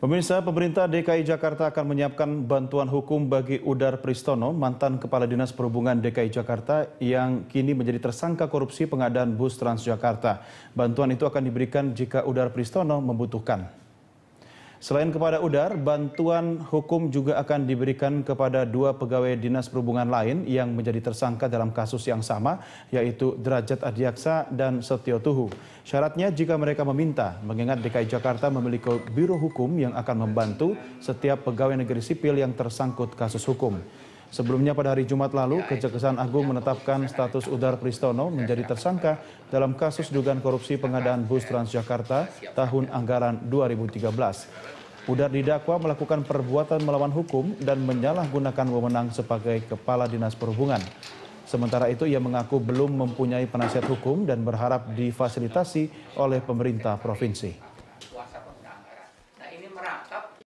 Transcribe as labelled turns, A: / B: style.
A: Pemirsa, pemerintah DKI Jakarta akan menyiapkan bantuan hukum bagi Udar Pristono, mantan Kepala Dinas Perhubungan DKI Jakarta yang kini menjadi tersangka korupsi pengadaan bus Transjakarta. Bantuan itu akan diberikan jika Udar Pristono membutuhkan. Selain kepada Udar, bantuan hukum juga akan diberikan kepada dua pegawai dinas perhubungan lain yang menjadi tersangka dalam kasus yang sama, yaitu Derajat Adiaksa dan Setio Tuhu. Syaratnya jika mereka meminta, mengingat DKI Jakarta memiliki biro hukum yang akan membantu setiap pegawai negeri sipil yang tersangkut kasus hukum. Sebelumnya pada hari Jumat lalu, ya, Kejaksaan Agung ya. menetapkan status Udar Pristono menjadi tersangka dalam kasus dugaan korupsi pengadaan bus Transjakarta tahun anggaran 2013. Udar didakwa melakukan perbuatan melawan hukum dan menyalahgunakan wewenang sebagai Kepala Dinas Perhubungan. Sementara itu ia mengaku belum mempunyai penasihat hukum dan berharap difasilitasi oleh pemerintah provinsi.